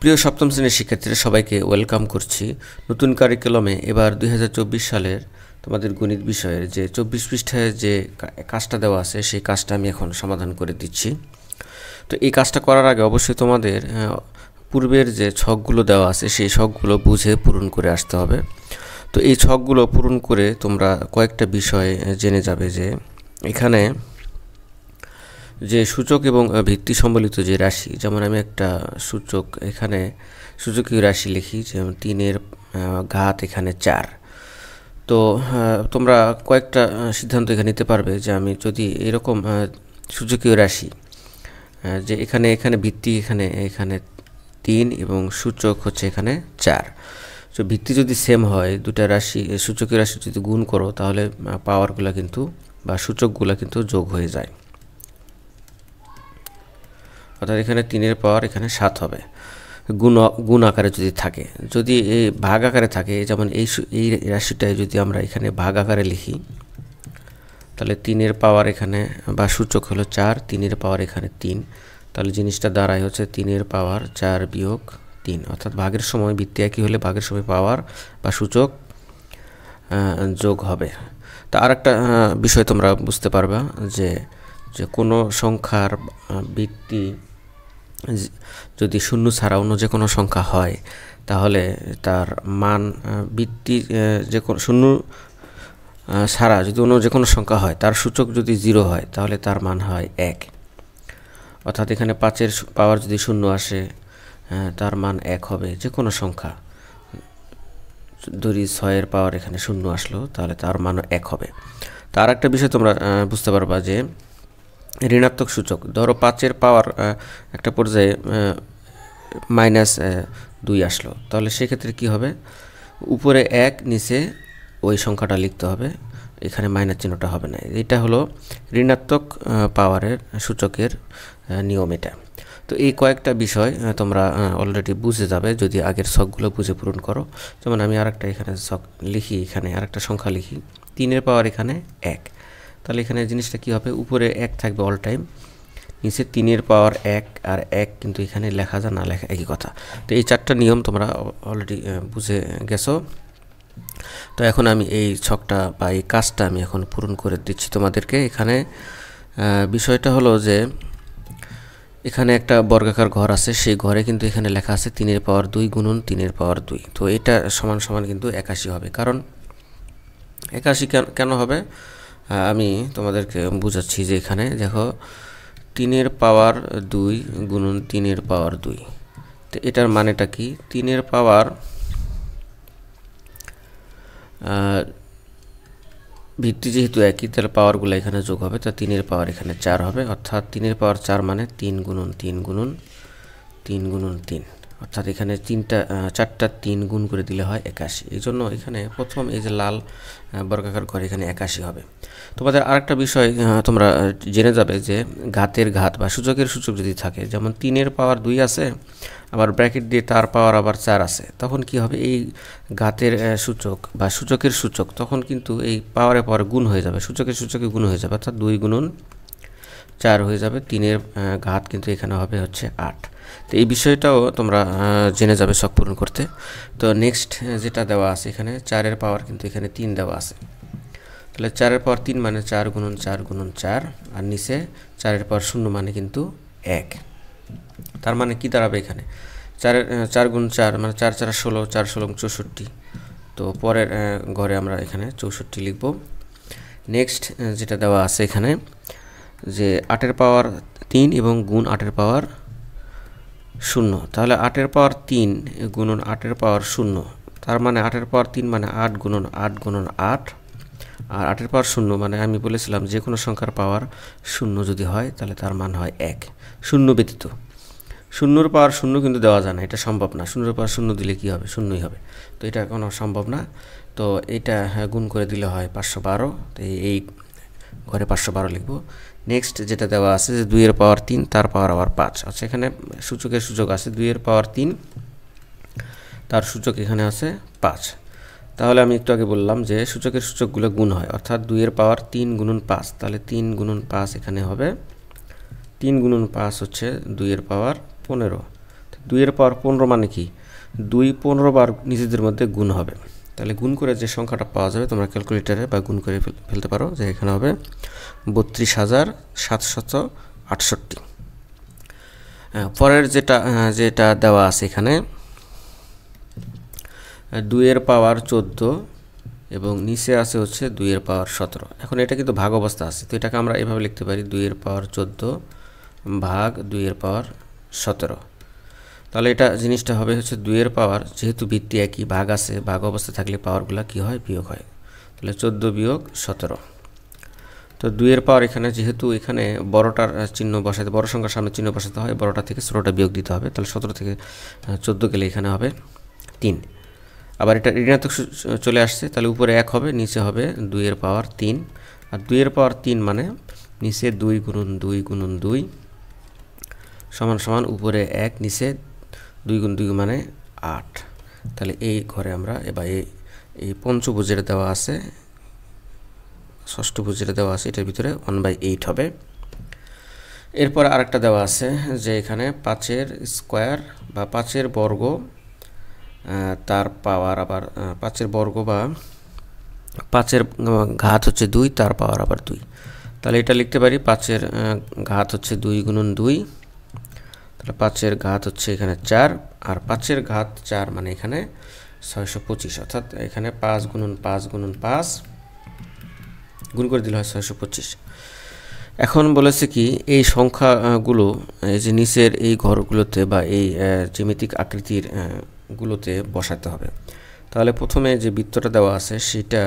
প্রিয় সপ্তম শ্রেণীর শিক্ষার্থীরা সবাইকে ওয়েলকাম করছি নতুন কারিকুলামে এবার দুই সালের তোমাদের গণিত বিষয়ের যে চব্বিশ পৃষ্ঠায় যে কাজটা দেওয়া আছে সেই কাজটা আমি এখন সমাধান করে দিচ্ছি তো এই কাজটা করার আগে অবশ্যই তোমাদের পূর্বের যে ছকগুলো দেওয়া আছে সেই ছকগুলো বুঝে পূরণ করে আসতে হবে তো এই ছকগুলো পূরণ করে তোমরা কয়েকটা বিষয় জেনে যাবে যে এখানে যে সূচক এবং ভিত্তি সম্বলিত যে রাশি যেমন আমি একটা সূচক এখানে সূচকীয় রাশি লিখি যেমন তিনের ঘাত এখানে চার তো তোমরা কয়েকটা সিদ্ধান্ত এখানে নিতে পারবে যে আমি যদি এরকম সূচকীয় রাশি যে এখানে এখানে ভিত্তি এখানে এখানে তিন এবং সূচক হচ্ছে এখানে চার তো ভিত্তি যদি সেম হয় দুটা রাশি সূচকীয় রাশি যদি গুণ করো তাহলে পাওয়ারগুলো কিন্তু বা সূচকগুলো কিন্তু যোগ হয়ে যায় অর্থাৎ এখানে তিনের পাওয়ার এখানে সাত হবে গুণ গুণ আকারে যদি থাকে যদি এই ভাগ আকারে থাকে যেমন এই এই রাশিটায় যদি আমরা এখানে ভাগ আকারে লিখি তাহলে তিনের পাওয়ার এখানে বা সূচক হলো চার তিনের পাওয়ার এখানে তিন তাহলে জিনিসটা দাঁড়ায় হচ্ছে তিনের পাওয়ার চার বিয়োগ তিন অর্থাৎ ভাগের সময় বৃত্তি একই হলে ভাগের সময় পাওয়ার বা সূচক যোগ হবে তা আর একটা বিষয় তোমরা বুঝতে পারবা যে যে কোনো সংখ্যার বৃত্তি যদি শূন্য ছাড়া অন্য যে কোনো সংখ্যা হয় তাহলে তার মান বৃত্তি যে কোনো শূন্য ছাড়া যদি অন্য যে কোনো সংখ্যা হয় তার সূচক যদি জিরো হয় তাহলে তার মান হয় এক অর্থাৎ এখানে পাঁচের পাওয়ার যদি শূন্য আসে তার মান এক হবে যে কোনো সংখ্যা দড়ি ছয়ের পাওয়ার এখানে শূন্য আসলো তাহলে তার মান এক হবে তার একটা বিষয় তোমরা বুঝতে পারবা যে ঋণাত্মক সূচক ধরো পাঁচের পাওয়ার একটা পর্যায়ে মাইনাস দুই আসলো তাহলে সেক্ষেত্রে কি হবে উপরে এক নিচে ওই সংখ্যাটা লিখতে হবে এখানে মাইনাস চিহ্নটা হবে না এটা হলো ঋণাত্মক পাওয়ারের সূচকের নিয়ম এটা তো এই কয়েকটা বিষয় তোমরা অলরেডি বুঝে যাবে যদি আগের শখগুলো বুঝে পূরণ করো যেমন আমি আরেকটা এখানে শখ লিখি এখানে আরেকটা সংখ্যা লিখি তিনের পাওয়ার এখানে এক তাহলে এখানে জিনিসটা কি হবে উপরে এক থাকবে অল টাইম নিচে তিনের পাওয়ার এক আর এক কিন্তু এখানে লেখা যা না লেখা একই কথা তো এই চারটা নিয়ম তোমরা অলরেডি বুঝে গেছো তো এখন আমি এই ছকটা বা এই কাজটা আমি এখন পূরণ করে দিচ্ছি তোমাদেরকে এখানে বিষয়টা হলো যে এখানে একটা বর্গাকার ঘর আছে সেই ঘরে কিন্তু এখানে লেখা আছে তিনের পাওয়ার দুই গুণন তিনের পাওয়ার দুই তো এটা সমান সমান কিন্তু একাশি হবে কারণ একাশি কেন হবে হ্যাঁ, আমি তোমাদেরকে বুঝাচ্ছি যে এখানে দেখো তিনের পাওয়ার দুই গুণন তিনের পাওয়ার দুই তো এটার মানেটা কি তিনের পাওয়ার ভিত্তি যেহেতু একই তাহলে পাওয়ারগুলো এখানে যোগ হবে তা তিনের পাওয়ার এখানে চার হবে অর্থাৎ তিনের পাওয়ার চার মানে তিন গুণন তিন গুণন তিন গুণন তিন অর্থাৎ এখানে তিনটা চারটা তিন গুণ করে দিলে হয় একাশি এই জন্য এখানে প্রথম এই যে লাল বর্গাকার ঘর এখানে একাশি হবে তোমাদের আরেকটা বিষয় তোমরা জেনে যাবে যে ঘাতের ঘাত বা সূচকের সূচক যদি থাকে যেমন তিনের পাওয়ার দুই আছে আবার ব্র্যাকেট দিয়ে তার পাওয়ার আবার চার আছে তখন কি হবে এই ঘাতের সূচক বা সূচকের সূচক তখন কিন্তু এই পাওয়ারে পাওয়ার গুণ হয়ে যাবে সূচকের সূচকে গুণ হয়ে যাবে অর্থাৎ দুই গুণন চার হয়ে যাবে তিনের ঘাত কিন্তু এখানে হবে হচ্ছে আট তো এই বিষয়টাও তোমরা জেনে যাবে শখ পূরণ করতে তো নেক্সট যেটা দেওয়া আছে এখানে চারের পাওয়ার কিন্তু এখানে তিন দেওয়া আছে তাহলে চারের পাওয়ার তিন মানে চার গুণন চার গুণন চার আর নিচে চারের পাওয়ার শূন্য মানে কিন্তু এক তার মানে কি দাঁড়াবে এখানে চারের চার গুণ চার মানে চার চার ষোলো চার ষোলো চৌষট্টি তো পরের ঘরে আমরা এখানে চৌষট্টি লিখব নেক্সট যেটা দেওয়া আছে এখানে যে আটের পাওয়ার তিন এবং গুণ আটের পাওয়ার শূন্য তাহলে আটের পাওয়ার তিন গুণন আটের পাওয়ার শূন্য তার মানে আটের পাওয়ার তিন মানে আট গুণন আট গুণন আট আর আটের পাওয়ার শূন্য মানে আমি বলেছিলাম যে কোনো সংখ্যার পাওয়ার শূন্য যদি হয় তাহলে তার মান হয় এক শূন্য ব্যতীত শূন্যর পাওয়ার শূন্য কিন্তু দেওয়া যায় না এটা সম্ভব না শূন্যর পাওয়ার শূন্য দিলে কি হবে শূন্যই হবে তো এটা কোনো সম্ভব না তো এটা হ্যাঁ, গুণ করে দিলে হয় পাঁচশো বারো তো এই ঘরে পাঁচশো বারো লিখবো নেক্সট যেটা দেওয়া আছে যে দুইয়ের পাওয়ার তিন তার পাওয়ার আবার পাঁচ আচ্ছা এখানে সূচকের সুযোগ আছে দুইয়ের পাওয়ার তিন তার সূচক এখানে আছে পাঁচ তাহলে আমি একটু আগে বললাম যে সূচকের সূচকগুলো গুণ হয় অর্থাৎ দুইয়ের পাওয়ার তিন গুণন পাঁচ তাহলে তিন গুণন পাঁচ এখানে হবে তিন গুণন পাঁচ হচ্ছে দুইয়ের পাওয়ার পনেরো দুইয়ের পাওয়ার পনেরো মানে কি দুই পনেরো বার নিজেদের মধ্যে গুণ হবে তাহলে গুণ করে যে সংখ্যাটা পাওয়া যাবে তোমরা ক্যালকুলেটারে বা গুণ করে ফেলতে পারো যে এখানে হবে বত্রিশ হাজার সাতশত আটষট্টি পরের যেটা যেটা দেওয়া আছে এখানে দুইয়ের পাওয়ার চোদ্দো এবং নিচে আছে হচ্ছে দুইয়ের পাওয়ার সতেরো এখন এটা কিন্তু ভাগ অবস্থা আছে তো এটাকে আমরা এভাবে লিখতে পারি দুইয়ের পাওয়ার চোদ্দো ভাগ দুইয়ের পাওয়ার সতেরো তাহলে এটা জিনিসটা হবে হচ্ছে দুইয়ের পাওয়ার যেহেতু ভিত্তি একই ভাগ আছে ভাগ অবস্থা থাকলে পাওয়ারগুলো কী হয় বিয়োগ হয় তাহলে চোদ্দো বিয়োগ সতেরো তো দুইয়ের পাওয়ার এখানে যেহেতু এখানে বড়টার চিহ্ন বসাতে বড় সংখ্যার সামনে চিহ্ন বসাতে হয় বড়টা থেকে ষোলোটা বিয়োগ দিতে হবে তাহলে সতেরো থেকে চোদ্দো গেলে এখানে হবে তিন আবার এটা ঋণাত্মক চলে আসছে তাহলে উপরে এক হবে নিচে হবে দুইয়ের পাওয়ার তিন আর দুইয়ের পাওয়ার তিন মানে নিচে দুই গুণন দুই গুণন দুই সমান সমান উপরে এক নিচে দুই গুণ দুই মানে আট তাহলে এই ঘরে আমরা এবার এই এই পঞ্চভুজের দেওয়া আছে ষষ্ঠ ভুজের দেওয়া আছে এটার ভিতরে ওয়ান বাই এইট হবে এরপর আরেকটা দেওয়া আছে যে এখানে পাঁচের স্কোয়ার বা পাঁচের বর্গ তার পাওয়ার আবার পাঁচের বর্গ বা পাঁচের ঘাত হচ্ছে দুই তার পাওয়ার আবার দুই তাহলে এটা লিখতে পারি পাঁচের ঘাত হচ্ছে দুই গুণন দুই তাহলে পাঁচের ঘাত হচ্ছে এখানে চার আর পাঁচের ঘাত চার মানে এখানে ছয়শো পঁচিশ অর্থাৎ এখানে পাঁচ গুণন পাঁচ গুণন পাঁচ গুণ করে দিলে হয় ছয়শো পঁচিশ এখন বলেছে কি এই সংখ্যাগুলো এই যে নিচের এই ঘরগুলোতে বা এই জ্যামিতিক আকৃতির গুলোতে বসাতে হবে তাহলে প্রথমে যে বৃত্তটা দেওয়া আছে সেটা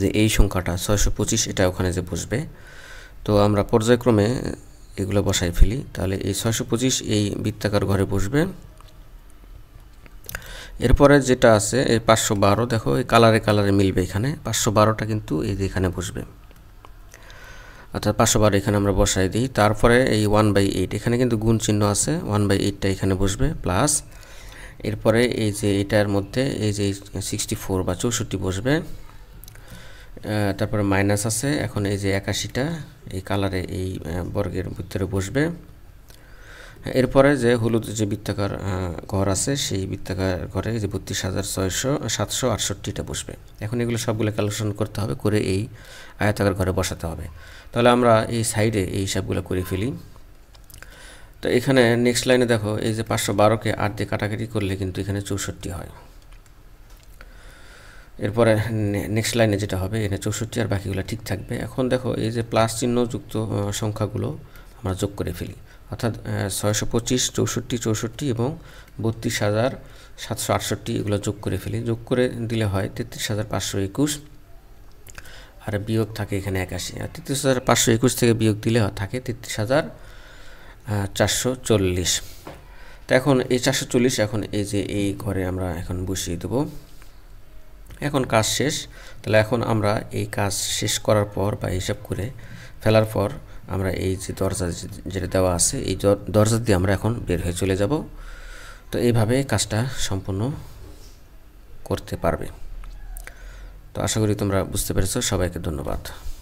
যে এই সংখ্যাটা ছয়শো পঁচিশ এটা ওখানে যে বসবে তো আমরা পর্যায়ক্রমে এগুলো বসাই ফেলি তাহলে এই ছয়শো পঁচিশ এই বৃত্তাকার ঘরে বসবে এরপরে যেটা আছে এই পাঁচশো বারো দেখো এই কালারে কালারে মিলবে এখানে পাঁচশো বারোটা কিন্তু এই এখানে বসবে অর্থাৎ পাঁচশো বারো এখানে আমরা বসাই দিই তারপরে এই ওয়ান বাই এইট এখানে কিন্তু গুণ চিহ্ন আছে ওয়ান বাই এইটটা এখানে বসবে প্লাস এরপরে এই যে এটার মধ্যে এই যে সিক্সটি ফোর বা চৌষট্টি বসবে তারপরে মাইনাস আছে এখন এই যে একাশিটা এই কালারে এই বর্গের ভিতরে বসবে এরপরে যে হলুদ যে বৃত্তাকার ঘর আছে সেই বৃত্তাকার ঘরে যে বত্রিশ হাজার ছয়শো সাতশো আটষট্টিটা বসবে এখন এগুলো সবগুলো ক্যালকুলেশন করতে হবে করে এই আয়তাকার ঘরে বসাতে হবে তাহলে আমরা এই সাইডে এই হিসাবগুলো করে ফেলি তো এখানে নেক্সট লাইনে দেখো এই যে পাঁচশো বারোকে আট দিয়ে কাটাকাটি করলে কিন্তু এখানে চৌষট্টি হয় এরপরে নেক্সট লাইনে যেটা হবে এখানে চৌষট্টি আর বাকিগুলো ঠিক থাকবে এখন দেখো এই যে প্লাস চিহ্ন যুক্ত সংখ্যাগুলো আমরা যোগ করে ফেলি অর্থাৎ ছয়শো পঁচিশ চৌষট্টি চৌষট্টি এবং বত্রিশ হাজার সাতশো আটষট্টি এগুলো যোগ করে ফেলি যোগ করে দিলে হয় তেত্রিশ হাজার পাঁচশো একুশ আর বিয়োগ থাকে এখানে একাশি আর তেত্রিশ হাজার পাঁচশো একুশ থেকে বিয়োগ দিলে থাকে তেত্রিশ হাজার চারশো চল্লিশ তো এখন এই চারশো চল্লিশ এখন এই যে এই ঘরে আমরা এখন বসিয়ে দেবো এখন কাজ শেষ তাহলে এখন আমরা এই কাজ শেষ করার পর বা হিসাব করে ফেলার পর আমরা এই যে দরজা যেটা দেওয়া আছে এই দরজা দিয়ে আমরা এখন বের হয়ে চলে যাব তো এইভাবে কাজটা সম্পূর্ণ করতে পারবে তো আশা করি তোমরা বুঝতে পেরেছো সবাইকে ধন্যবাদ